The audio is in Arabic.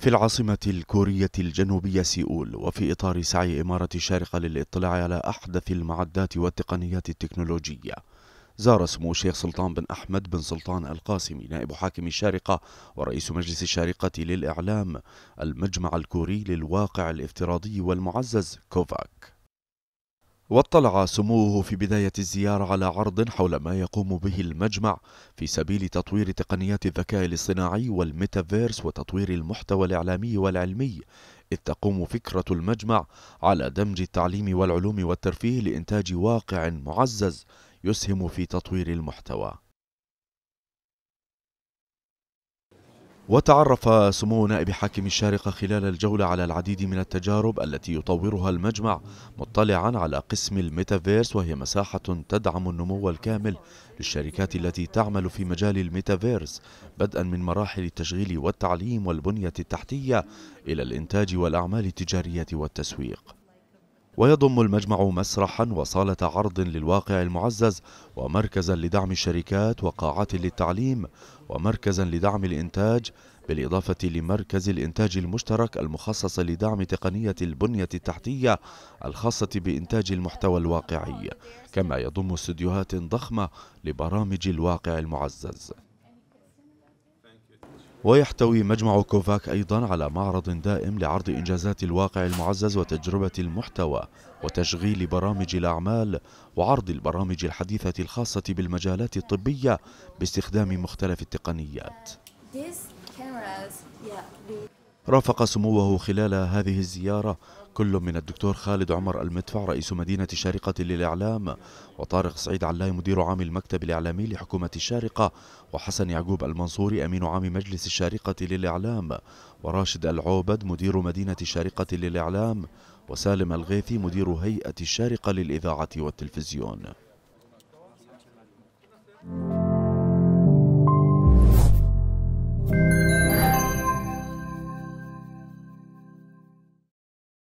في العاصمة الكورية الجنوبية سيول وفي إطار سعي إمارة الشارقة للإطلاع على أحدث المعدات والتقنيات التكنولوجية زار سمو الشيخ سلطان بن أحمد بن سلطان القاسمي نائب حاكم الشارقة ورئيس مجلس الشارقة للإعلام المجمع الكوري للواقع الافتراضي والمعزز كوفاك واطلع سموه في بداية الزيارة على عرض حول ما يقوم به المجمع في سبيل تطوير تقنيات الذكاء الاصطناعي والميتافيرس وتطوير المحتوى الإعلامي والعلمي إذ تقوم فكرة المجمع على دمج التعليم والعلوم والترفيه لإنتاج واقع معزز يسهم في تطوير المحتوى وتعرف سمو نائب حاكم الشارقة خلال الجولة على العديد من التجارب التي يطورها المجمع مطلعا على قسم الميتافيرس وهي مساحة تدعم النمو الكامل للشركات التي تعمل في مجال الميتافيرس بدءا من مراحل التشغيل والتعليم والبنية التحتية إلى الإنتاج والأعمال التجارية والتسويق ويضم المجمع مسرحا وصالة عرض للواقع المعزز ومركزا لدعم الشركات وقاعات للتعليم ومركزا لدعم الإنتاج بالإضافة لمركز الإنتاج المشترك المخصص لدعم تقنية البنية التحتية الخاصة بإنتاج المحتوى الواقعي كما يضم استديوهات ضخمة لبرامج الواقع المعزز ويحتوي مجمع كوفاك أيضا على معرض دائم لعرض إنجازات الواقع المعزز وتجربة المحتوى وتشغيل برامج الأعمال وعرض البرامج الحديثة الخاصة بالمجالات الطبية باستخدام مختلف التقنيات رافق سموه خلال هذه الزيارة كل من الدكتور خالد عمر المدفع رئيس مدينة الشارقة للإعلام وطارق سعيد علاي مدير عام المكتب الإعلامي لحكومة الشارقة وحسن يعقوب المنصوري أمين عام مجلس الشارقة للإعلام وراشد العوبد مدير مدينة الشارقة للإعلام وسالم الغيثي مدير هيئة الشارقة للإذاعة والتلفزيون